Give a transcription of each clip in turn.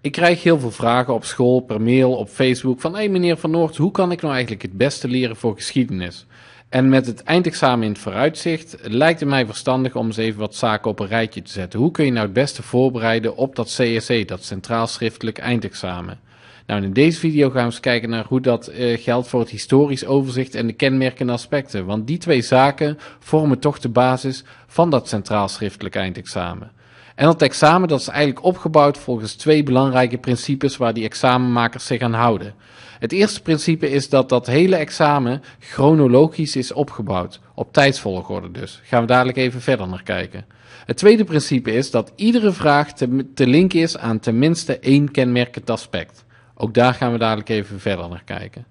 ik krijg heel veel vragen op school, per mail, op Facebook. Van hé meneer Van Noord, hoe kan ik nou eigenlijk het beste leren voor geschiedenis? En met het eindexamen in het vooruitzicht lijkt het mij verstandig om eens even wat zaken op een rijtje te zetten. Hoe kun je nou het beste voorbereiden op dat CSE, dat Centraal Schriftelijk Eindexamen? Nou, in deze video gaan we eens kijken naar hoe dat eh, geldt voor het historisch overzicht en de kenmerkende aspecten. Want die twee zaken vormen toch de basis van dat Centraal Schriftelijk Eindexamen. En dat examen dat is eigenlijk opgebouwd volgens twee belangrijke principes waar die examenmakers zich aan houden. Het eerste principe is dat dat hele examen chronologisch is opgebouwd, op tijdsvolgorde dus. Gaan we dadelijk even verder naar kijken. Het tweede principe is dat iedere vraag te, te linken is aan tenminste één kenmerkend aspect. Ook daar gaan we dadelijk even verder naar kijken.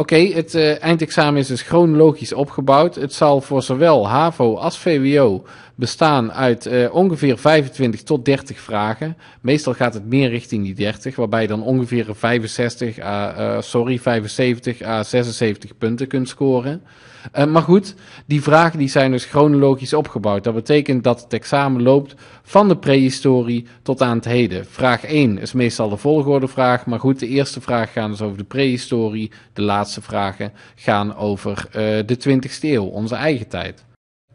Oké, het eh, eindexamen is dus chronologisch opgebouwd. Het zal voor zowel HAVO als VWO bestaan uit eh, ongeveer 25 tot 30 vragen. Meestal gaat het meer richting die 30, waarbij je dan ongeveer 65, eh, sorry, 75 à 76 punten kunt scoren. maar goed, die vragen die zijn dus chronologisch opgebouwd. Dat betekent dat het examen loopt van de prehistorie tot aan het heden. Vraag 1 is meestal de volgordevraag, maar goed, de eerste vraag gaat dus over de prehistorie, de laatste laatste vragen gaan over eh, de 20ste eeuw, onze eigen tijd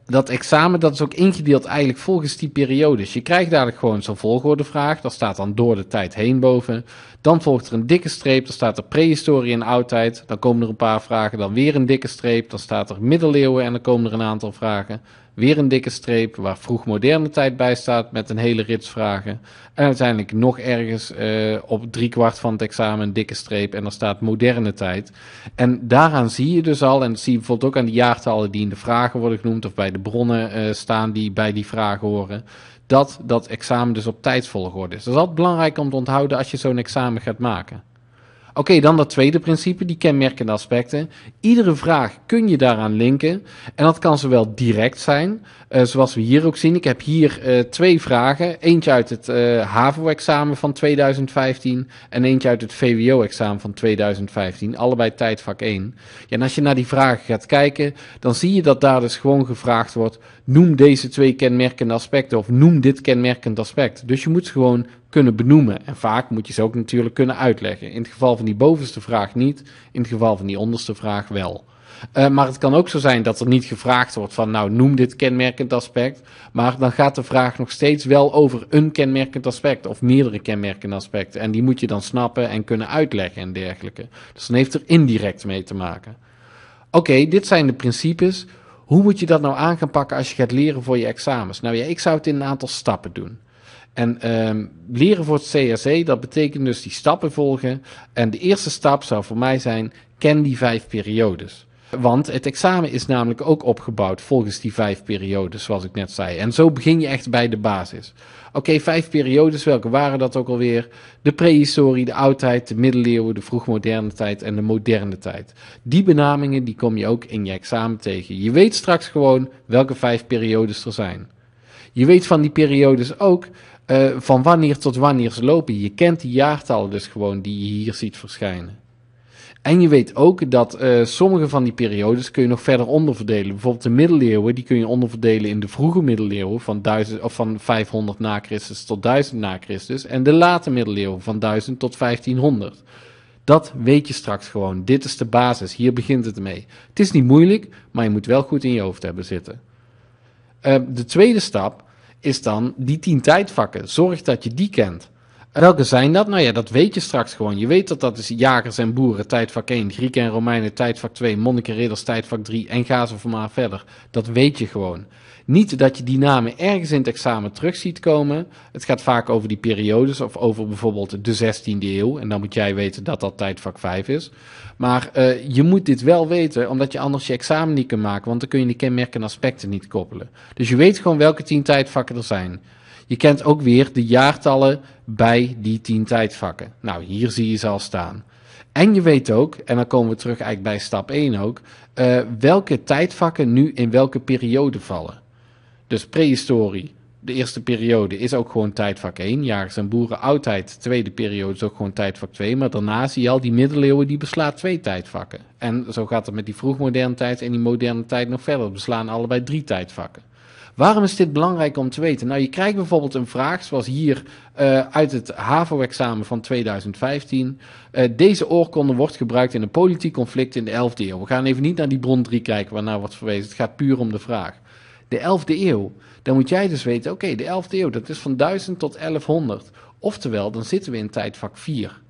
dat examen dat is ook ingedeeld eigenlijk volgens die periodes. Dus je krijgt dadelijk gewoon zo'n volgordevraag. Dat staat dan door de tijd heen boven. Dan volgt er een dikke streep. Dan staat er prehistorie en oudheid. Dan komen er een paar vragen. Dan weer een dikke streep. Dan staat er middeleeuwen en dan komen er een aantal vragen. Weer een dikke streep waar vroeg moderne tijd bij staat met een hele rits vragen. En uiteindelijk nog ergens uh, op driekwart van het examen een dikke streep en dan staat moderne tijd. En daaraan zie je dus al, en dat zie je bijvoorbeeld ook aan de jaartallen die in de vragen worden genoemd of bij de bronnen eh, staan die bij die vraag horen. Dat dat examen dus op tijdsvolgorde is. Dat is altijd belangrijk om te onthouden als je zo'n examen gaat maken. Oké, dan dat tweede principe, die kenmerkende aspecten. Iedere vraag kun je daaraan linken. En dat kan zowel direct zijn, eh, zoals we hier ook zien. Ik heb hier eh, twee vragen. Eentje uit het eh, HAVO-examen van 2015 en eentje uit het VWO-examen van 2015. Allebei tijdvak 1. Ja, en als je naar die vragen gaat kijken, dan zie je dat daar dus gewoon gevraagd wordt... noem deze twee kenmerkende aspecten of noem dit kenmerkend aspect. Dus je moet ze gewoon kunnen benoemen. En vaak moet je ze ook natuurlijk kunnen uitleggen. In het geval van die bovenste vraag niet, in het geval van die onderste vraag wel. Eh, maar het kan ook zo zijn dat er niet gevraagd wordt van, nou, noem dit kenmerkend aspect. Maar dan gaat de vraag nog steeds wel over een kenmerkend aspect of meerdere kenmerkende aspecten. En die moet je dan snappen en kunnen uitleggen en dergelijke. Dus dan heeft er indirect mee te maken. Oké, dit zijn de principes. Hoe moet je dat nou aan gaan pakken als je gaat leren voor je examens? Nou ja, ik zou het in een aantal stappen doen. En ehm, leren voor het CRC, e, dat betekent dus die stappen volgen. En de eerste stap zou voor mij zijn: ken die vijf periodes. Want het examen is namelijk ook opgebouwd volgens die vijf periodes, zoals ik net zei. En zo begin je echt bij de basis. Oké, vijf periodes, welke waren dat ook alweer? De prehistorie, de oudheid, de middeleeuwen, de vroegmoderne tijd en de moderne tijd. Die benamingen die kom je ook in je examen tegen. Je weet straks gewoon welke vijf periodes er zijn. Je weet van die periodes ook eh, van wanneer tot wanneer ze lopen. Je kent die jaartallen dus gewoon die je hier ziet verschijnen. En je weet ook dat eh, sommige van die periodes kun je nog verder onderverdelen. Bijvoorbeeld de middeleeuwen, die kun je onderverdelen in de vroege middeleeuwen van, of van 500 na Christus tot 1000 na Christus. En de late middeleeuwen van 1000 tot 1500. Dat weet je straks gewoon. Dit is de basis. Hier begint het mee. Het is niet moeilijk, maar je moet wel goed in je hoofd hebben zitten. Eh, de tweede stap is dan die tien tijdvakken. Zorg dat je die kent. Welke zijn dat? Nou ja, dat weet je straks gewoon. Je weet dat dat is jagers en boeren, tijdvak 1, Grieken en Romeinen, tijdvak 2, monniken, ridders, tijdvak 3 en ga zo maar verder. Dat weet je gewoon. Niet dat je die namen ergens in het examen terug ziet komen. Het gaat vaak over die periodes of over bijvoorbeeld de 16e eeuw. En dan moet jij weten dat dat tijdvak 5 is. Maar eh, je moet dit wel weten, omdat je anders je examen niet kunt maken. Want dan kun je die kenmerken en aspecten niet koppelen. Dus je weet gewoon welke 10 tijdvakken er zijn. Je kent ook weer de jaartallen bij die tien tijdvakken. Nou, hier zie je ze al staan. En je weet ook, en dan komen we terug eigenlijk bij stap 1 ook, eh, welke tijdvakken nu in welke periode vallen. Dus prehistorie, de eerste periode, is ook gewoon tijdvak 1. Jagers en boeren, oudheid, tweede periode is ook gewoon tijdvak 2. Maar daarna zie je al die middeleeuwen, die beslaat twee tijdvakken. En zo gaat het met die vroegmoderne tijd en die moderne tijd nog verder. Beslaan allebei drie tijdvakken. Waarom is dit belangrijk om te weten? Nou, je krijgt bijvoorbeeld een vraag zoals hier eh, uit het HAVO-examen van 2015. Eh, deze oorkonde wordt gebruikt in een politiek conflict in de 11e eeuw. We gaan even niet naar die bron 3 kijken waarnaar wordt verwezen. Het gaat puur om de vraag. De 11e eeuw. Dan moet jij dus weten, oké, de 11e eeuw, dat is van 1000 tot 1100. Oftewel, dan zitten we in tijdvak 4.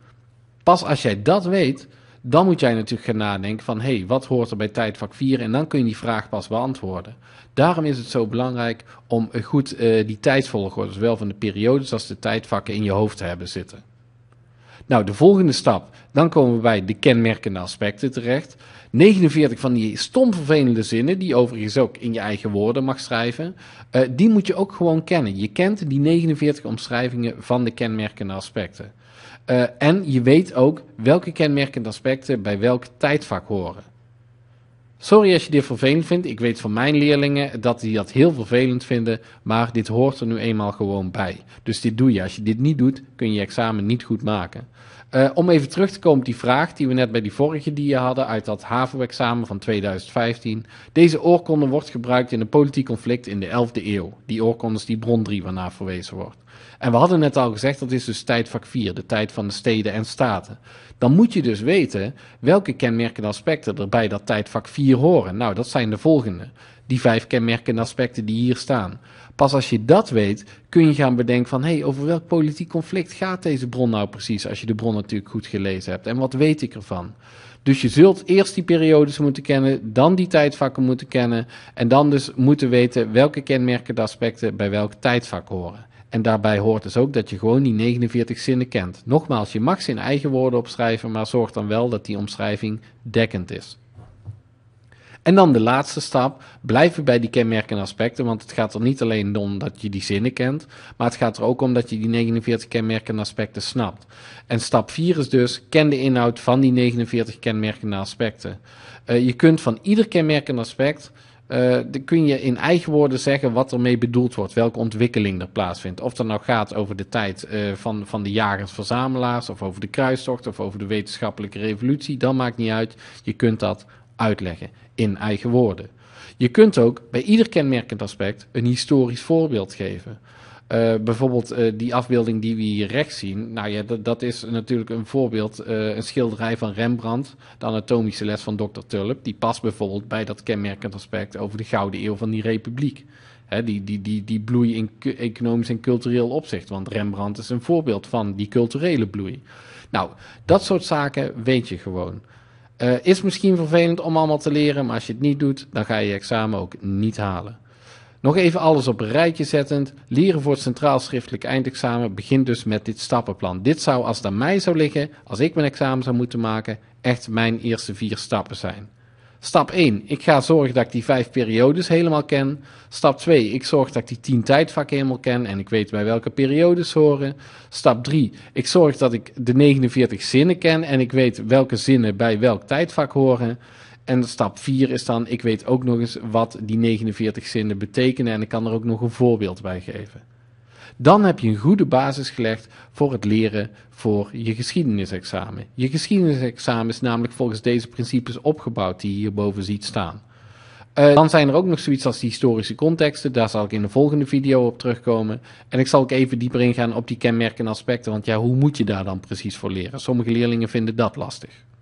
Pas als jij dat weet, dan moet jij natuurlijk gaan nadenken van hé, hey, wat hoort er bij tijdvak 4? En dan kun je die vraag pas beantwoorden. Daarom is het zo belangrijk om goed eh, die tijdsvolgorde, zowel dus van de periodes als de tijdvakken in je hoofd te hebben zitten. Nou, de volgende stap, dan komen we bij de kenmerkende aspecten terecht. 49 van die stom vervelende zinnen, die overigens ook in je eigen woorden mag schrijven, eh, die moet je ook gewoon kennen. Je kent die 49 omschrijvingen van de kenmerkende aspecten. Eh, en je weet ook welke kenmerkende aspecten bij welk tijdvak horen. Sorry als je dit vervelend vindt. Ik weet van mijn leerlingen dat die dat heel vervelend vinden. Maar dit hoort er nu eenmaal gewoon bij. Dus dit doe je. Als je dit niet doet, kun je je examen niet goed maken. Eh, om even terug te komen op die vraag die we net bij die vorige die je hadden uit dat HAVO-examen van 2015. Deze oorkonde wordt gebruikt in een politiek conflict in de 11e eeuw. Die oorkonde is die bron 3 waarnaar verwezen wordt. En we hadden net al gezegd, dat is dus tijdvak 4, de tijd van de steden en staten. Dan moet je dus weten welke kenmerkende aspecten er bij dat tijdvak 4 horen. Nou, dat zijn de volgende. Die vijf kenmerkende aspecten die hier staan. Pas als je dat weet, kun je gaan bedenken van... hé, hey, over welk politiek conflict gaat deze bron nou precies... als je de bron natuurlijk goed gelezen hebt. En wat weet ik ervan? Dus je zult eerst die periodes moeten kennen, dan die tijdvakken moeten kennen... en dan dus moeten weten welke kenmerkende aspecten bij welk tijdvak horen. En daarbij hoort dus ook dat je gewoon die 49 zinnen kent. Nogmaals, je mag ze in eigen woorden opschrijven, maar zorg dan wel dat die omschrijving dekkend is. En dan de laatste stap. Blijf bij die kenmerkende aspecten. Want het gaat er niet alleen om dat je die zinnen kent. Maar het gaat er ook om dat je die 49 kenmerkende aspecten snapt. En stap 4 is dus: ken de inhoud van die 49 kenmerkende aspecten. Eh, je kunt van ieder kenmerkende aspect eh, dan kun je in eigen woorden zeggen wat ermee bedoeld wordt, welke ontwikkeling er plaatsvindt. Of dat nou gaat over de tijd eh, van, van de jagers-verzamelaars, of over de kruistocht, of over de wetenschappelijke revolutie, dat maakt niet uit. Je kunt dat uitleggen in eigen woorden. Je kunt ook bij ieder kenmerkend aspect een historisch voorbeeld geven. Eh, bijvoorbeeld eh, die afbeelding die we hier rechts zien. Nou ja, dat is natuurlijk een voorbeeld. Eh, een schilderij van Rembrandt, de anatomische les van Dr. Tulp. Die past bijvoorbeeld bij dat kenmerkend aspect over de Gouden Eeuw van die Republiek. die, die, die, die bloei in economisch en cultureel opzicht. Want Rembrandt is een voorbeeld van die culturele bloei. Nou, dat soort zaken weet je gewoon. is misschien vervelend om allemaal te leren, maar als je het niet doet, dan ga je je examen ook niet halen. Nog even alles op een rijtje zettend, leren voor het centraal schriftelijk eindexamen begint dus met dit stappenplan. Dit zou, als het aan mij zou liggen, als ik mijn examen zou moeten maken, echt mijn eerste vier stappen zijn. Stap 1. Ik ga zorgen dat ik die vijf periodes helemaal ken. Stap 2. Ik zorg dat ik die tien tijdvakken helemaal ken en ik weet bij welke periodes horen. Stap 3. Ik zorg dat ik de 49 zinnen ken en ik weet welke zinnen bij welk tijdvak horen. En stap 4 is dan, ik weet ook nog eens wat die 49 zinnen betekenen en ik kan er ook nog een voorbeeld bij geven. Dan heb je een goede basis gelegd voor het leren voor je geschiedenisexamen. Je geschiedenisexamen is namelijk volgens deze principes opgebouwd die je hierboven ziet staan. Eh, dan zijn er ook nog zoiets als die historische contexten. Daar zal ik in de volgende video op terugkomen. En ik zal ook even dieper ingaan op die kenmerken en aspecten. Want ja, hoe moet je daar dan precies voor leren? Sommige leerlingen vinden dat lastig.